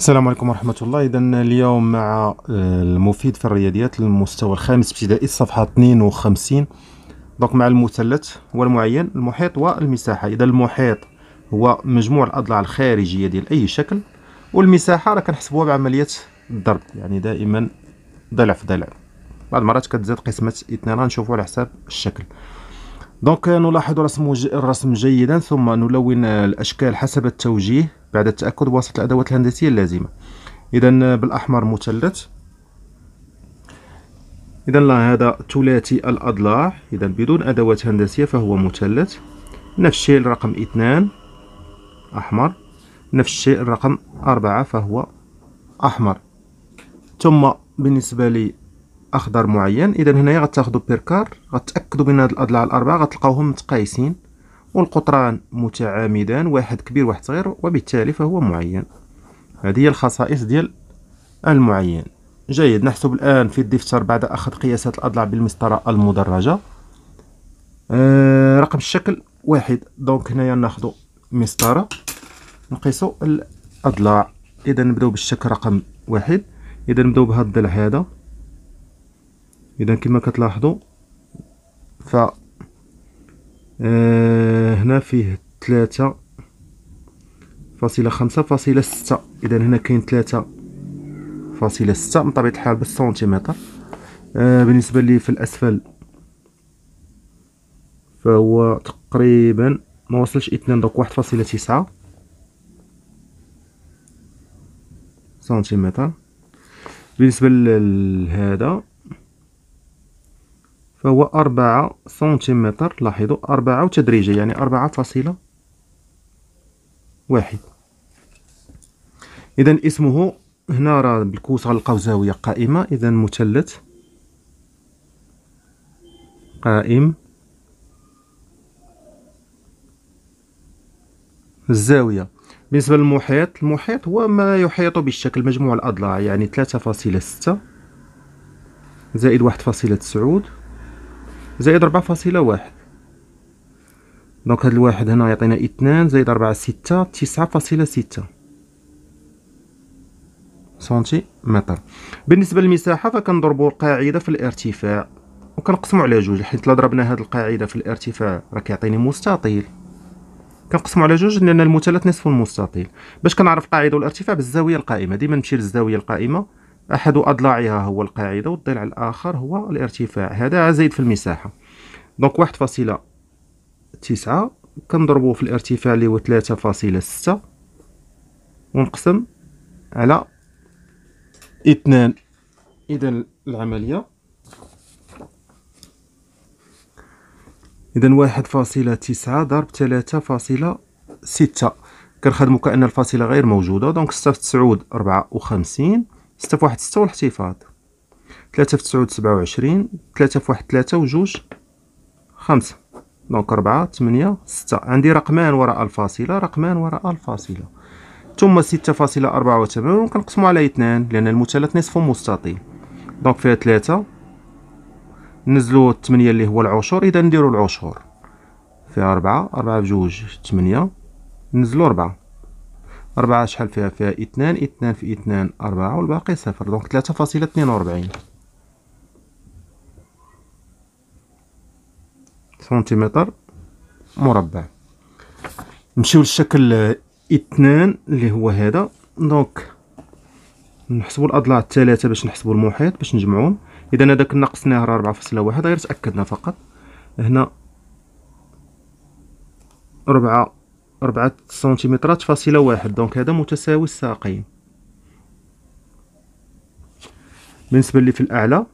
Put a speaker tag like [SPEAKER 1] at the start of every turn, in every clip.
[SPEAKER 1] السلام عليكم ورحمة الله إذا اليوم مع آه، المفيد في الرياضيات المستوى الخامس ابتدائي الصفحة 52 دونك مع المثلث والمعين المحيط والمساحة إذا المحيط هو مجموع الأضلاع الخارجية ديال أي شكل والمساحة راه كنحسبوها بعملية الضرب يعني دائما ضلع في ضلع بعض المرات كتزاد قسمة اثنين غنشوفو على حساب الشكل دونك نلاحظ رسم الرسم جيدا ثم نلون الأشكال حسب التوجيه بعد التأكد بواسطة الأدوات الهندسية اللازمة إذا آه، بالأحمر مثلث إذا هذا ثلاثي الأضلاع إذا بدون أدوات هندسية فهو مثلث نفس الشيء الرقم اثنان أحمر نفس الشيء الرقم أربعة فهو أحمر ثم بالنسبة لي أخضر معين إذا هنايا غتاخدو بيركار غتأكدوا من هاد الأضلاع الأربعة غتلقاوهم متقايسين والقطران متعامدان واحد كبير واحد صغير وبالتالي فهو معين هذه هي الخصائص ديال المعين جيد نحسب الآن في الدفتر بعد أخذ قياسات الأضلاع بالمسطرة المدرجة آه رقم الشكل واحد دونك هنايا ناخدو مسطرة نقيسو الأضلاع إذا نبداو بالشكل رقم واحد إذا نبداو بهذا الضلع هذا إذا كما كتلاحظوا ف آه، هنا فيه ثلاثة فاصلة خمسة فاصلة ستة إذا هنا كاين ثلاثة فاصلة ستة من طبيعة الحال بالسنتيمتر آه، بالنسبة لي في الأسفل فهو تقريبا ما وصلش اثنان دوك واحد فاصلة تسعة سنتيمتر بالنسبة لهذا فهو أربعة سنتيمتر لاحظوا أربعة وتدريجي يعني أربعة فاصلة واحد إذا اسمه هنا راه بالكوس غنلقاو زاوية قائمة إذا مثلث قائم الزاوية بالنسبة للمحيط المحيط هو ما يحيط بالشكل مجموع الأضلاع يعني ثلاثة فاصلة ستة زائد واحد فاصلة تسعود زائد ربعة فاصلة واحد دونك هاد الواحد هنا يعطينا اثنان زائد ربعة ستة تسعة فاصلة ستة سنتيمتر بالنسبة للمساحة فكنضربو القاعدة في الارتفاع وكنقسمو على جوج حيت لا ضربنا هاد القاعدة في الارتفاع راه كيعطيني مستطيل كنقسمو على جوج لأن المثلث نصف المستطيل باش كنعرف القاعدة والارتفاع بالزاوية القائمة ديما نمشي للزاوية القائمة أحد أضلاعها هو القاعدة والضلع الآخر هو الارتفاع هذا زايد في المساحة دونك واحد فاصلة تسعة كنضربو في الارتفاع اللي هو ثلاثة فاصلة ستة ونقسم على اثنان إذا العملية إذا واحد فاصلة تسعة ضرب ثلاثة فاصلة ستة كنخدمو كأن الفاصلة غير موجودة دونك ستة في تسعود ربعة وخمسين ستة في واحد ستة والاحتفاظ تلاتة في تسعود سبعة وعشرين تلاتة في واحد تلاتة وجوج خمسة دونك ربعة تمنية ستة عندي رقمان وراء الفاصلة رقمان وراء الفاصلة ثم ستة فاصلة أربعة وثمانون كنقسمو على اثنان لأن المثلث نصف مستطيل دونك فيها تلاتة نزلو الثمانية اللي هو العشر إذا نديرو العشر فيها ربعة ربعة بجوج تمنية نزلو ربعة أربعة شحال فيها فيها اثنان اثنان في اثنان أربعة والباقي صفر دونك ثلاثة فاصلة اثنين وأربعين سنتيمتر مربع نمشيو للشكل اثنان اللي هو هذا دونك نحسبوا الاضلاع الثلاثه باش نحسبوا المحيط باش نجمعوهم اذا هذاك ناقصناه راه واحد غير تاكدنا فقط هنا ربعة أربعة سنتيمترات فاصلة واحد دونك هذا متساوي الساقين بالنسبة لي في الأعلى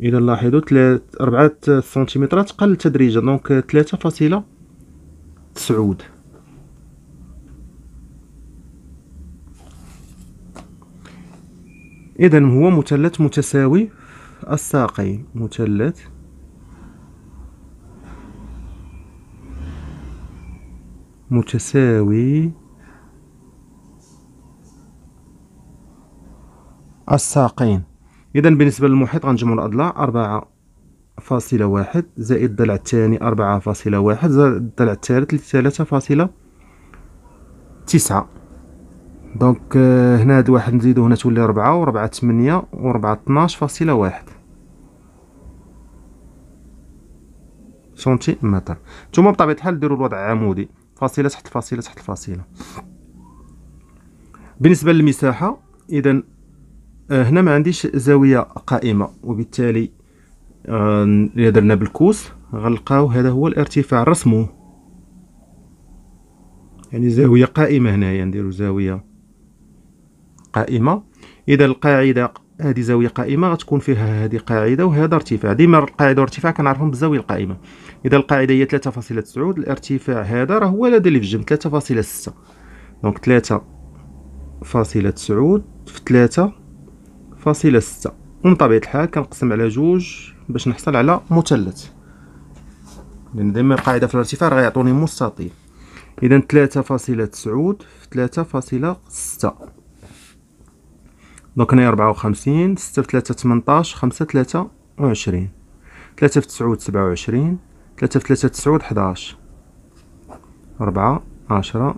[SPEAKER 1] إذا لاحظوا تلات أربعة سنتيمترات قل تدريجا دونك تلاتة فاصلة تسعود إذا هو مثلث متساوي الساقين مثلث متساوي الساقين إذا بالنسبة للمحيط غنجمعو الأضلاع أربعة فاصلة واحد زائد الضلع الثاني أربعة فاصلة واحد زائد الضلع الثالث ثلاثة فاصلة تسعة دونك آه، هنا هاد واحد نزيدو هنا تولي ربعة وربعة تمنية وربعة طناش فاصلة واحد سنتيمتر نتوما بطبيعة الحال ديرو الوضع عمودي فاصله تحت الفاصله تحت الفاصله بالنسبه للمساحه اذا آه، هنا ما عنديش زاويه قائمه وبالتالي إذا آه، درنا بالكوس غنلقاو هذا هو الارتفاع رسمه يعني زاويه قائمه هنايا نديرو زاويه قائمه اذا القاعده هذه زاويه قائمه غتكون فيها هذه قاعده وهذا ارتفاع ديما القاعده والارتفاع كنعرفهم بالزاويه القائمه اذا القاعده هي 3.9 الارتفاع هذا راه هو هذا اللي في الجنب 3.6 دونك 3.9 تسعود في ثلاثة ستة ومن طبيعة الحال كنقسم على جوج باش نحصل على مثلث لأن ديما القاعدة في الارتفاع راه غيعطوني مستطيل إذا ثلاثة تسعود في ثلاثة ستة دونك هنايا ربعة وخمسين ستة في تلاتة تمنطاش خمسة تلاتة وعشرين تلاتة في تسعود سبعة وعشرين تلاتة في تلاتة تسعود حداش ربعة عشرة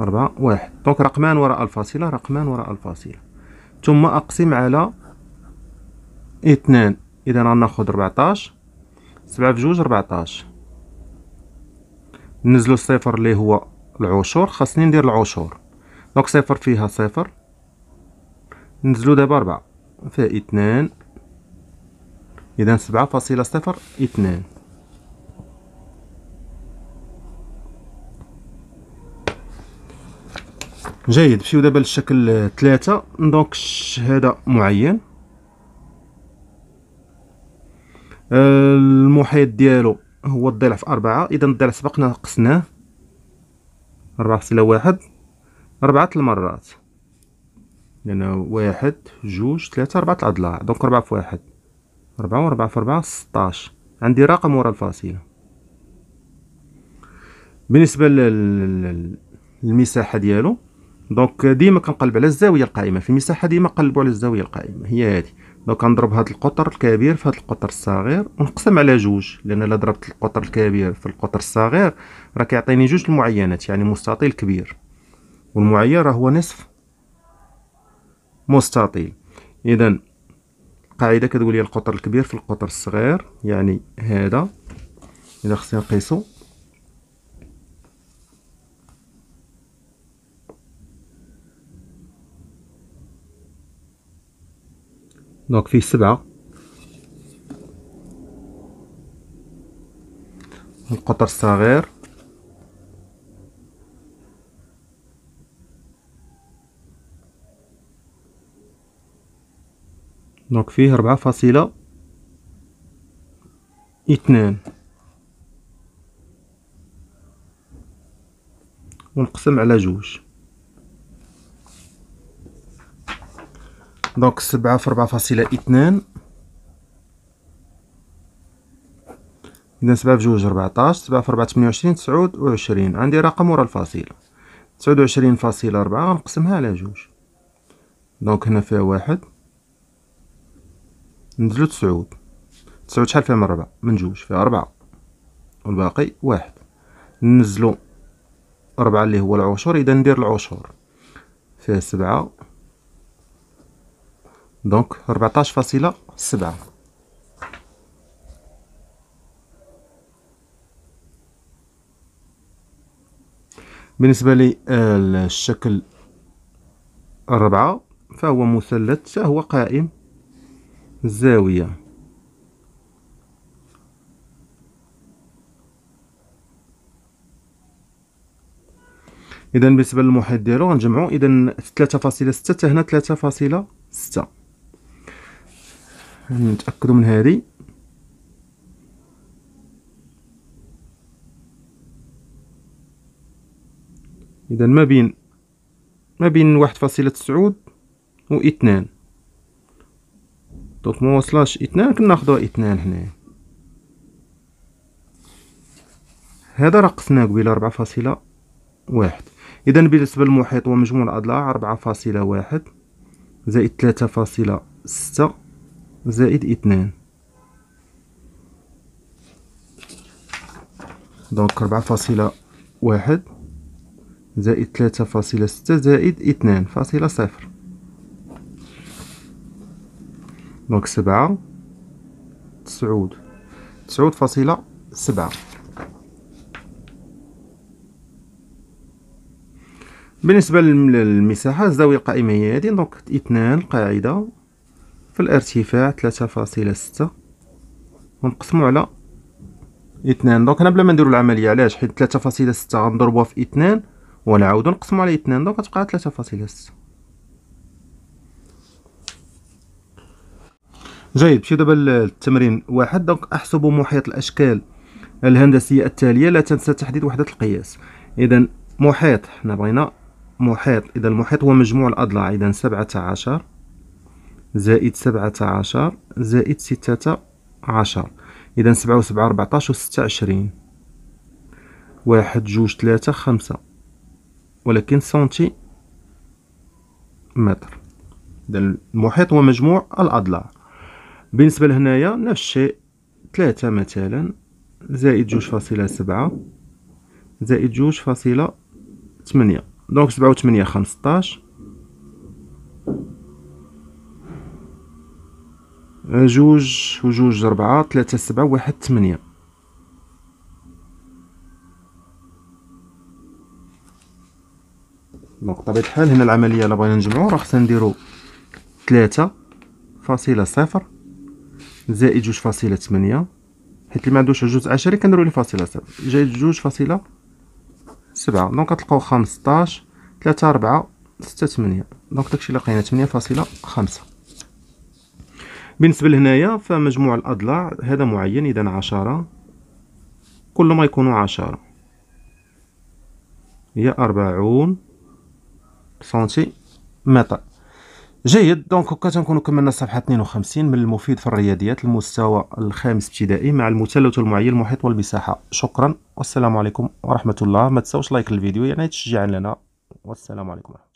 [SPEAKER 1] ربعة واحد دونك رقمان وراء الفاصلة رقمان وراء الفاصلة ثم أقسم على اثنان إذا غناخد ربعتاش سبعة في جوج ربعتاش نزلو الصفر اللي هو العشور خاصني ندير العشور دونك صفر فيها صفر نزلو دابا ربعة فيها اثنان اذا سبعة فاصلة صفر اثنان جيد نمشيو دابا للشكل ثلاثة دونك هذا معين المحيط ديالو هو الضلع في أربعة إذا الضلع سبقنا قسناه فاصلة واحد ربعة المرات لأن واحد جوج ثلاثة أربعة الأضلاع دونك ربعة في واحد ربعة وربعة في ربعة ستاش عندي رقم ورا الفاصلة بالنسبة للمساحة ديالو دونك ديما كنقلب على الزاوية القائمة في المساحة ديما نقلبو على الزاوية القائمة هي هادي دونك غنضرب هاد القطر الكبير في هاد القطر الصغير ونقسم على جوج لان الا ضربت القطر الكبير في القطر الصغير راه كيعطيني جوج المعينات يعني مستطيل كبير والمعين راه هو نصف مستطيل اذا قاعده كتقول لي القطر الكبير في القطر الصغير يعني هذا اذا خصني نقيسو دونك فيه سبعة القطر الصغير دونك فيه ربعة فاصلة اثنان ونقسم على جوج دونك سبعة في ربعة فاصلة اثنان إذا سبعة في جوج ربعتاش سبعة في ربعة تمنية وعشرين تسعود وعشرين عندي رقم ورا الفاصلة تسعود وعشرين فاصلة ربعة غنقسمها على جوج دونك هنا فيها واحد نزلو تسعود تسعود شحال فيها من ربع من جوج فيها ربعة والباقي واحد نزلو ربعة اللي هو العشر اذا ندير العشر فيها سبعة دونك ربعتاش فاصلة سبعة بالنسبة لي آه، الشكل الربعة فهو مثلث فهو قائم زاوية إذا بالنسبة للمحيط ديالو غنجمعو إذا ثلاثة فاصلة ستة حتى هنا ثلاثة فاصلة ستة نتأكدو من هذه إذا ما بين ما بين واحد فاصلة تسعود و اثنان دونك ما وصلاش اثنان كناخدو اثنان هنايا هذا رقصنا قبيله ربعة فاصلة واحد اذا بالنسبه للمحيط ومجموع الاضلاع ربعة فاصلة واحد زائد ثلاثة فاصلة ستة زائد اثنان دونك ربعة فاصلة واحد زائد ثلاثة فاصلة ستة زائد اثنان فاصلة صفر دونك سبعة تسعود تسعود فاصلة سبعة بالنسبة للمساحة الزاوية القائمة هي هادي دونك اثنان قاعدة في الارتفاع ثلاثة فاصلة ستة ونقسمو على اثنان دونك هنا بلا ما نديرو العملية علاش حيت ثلاثة فاصلة ستة غنضربوها في اثنان ونعاودو نقسمو على اثنان دونك غتبقى ثلاثة فاصلة ستة جيد نمشيو دابا للتمرين واحد دونك احسب محيط الاشكال الهندسيه التاليه لا تنسى تحديد وحده القياس اذا محيط حنا بغينا محيط اذا المحيط هو مجموع الاضلاع اذا 17 زائد 17 زائد 16 اذا 7 و 7 14 و 26 1 2 3 5 ولكن سنتي متر اذا المحيط هو مجموع الاضلاع بالنسبه لهنايا نفس الشيء تلاتة مثلا زائد جوج فاصلة سبعة زائد جوج فاصلة تمنية دونك سبعة و تمنية خمسطاش آه، جوج و جوج ربعة تلاتة سبعة و واحد تمنية دونك بطبيعة الحال هنا العملية إلا بغينا نجمعو راه خصنا نديرو تلاتة فاصلة صفر زائد جوج فاصلة تمنية حيت اللي معندوش جوج عشري كنديرو ليه فاصلة سبعة زائد جوج فاصلة سبعة دونك غتلقاو خمسطاش تلاتة ربعة ستة تمنية دونك داكشي اللي لقينا تمنية فاصلة خمسة بالنسبة لهنايا فمجموع الأضلاع هذا معين إذا عشرة كل ما يكونوا عشرة هي أربعون سنتيمتر جيد دونك هكا تنكونوا كملنا الصفحه 52 من المفيد في الرياضيات المستوى الخامس ابتدائي مع المثلث المعين المحيط والمساحه شكرا والسلام عليكم ورحمه الله ما تنساوش لايك للفيديو يعني تشجيعا لنا والسلام عليكم ورحمة.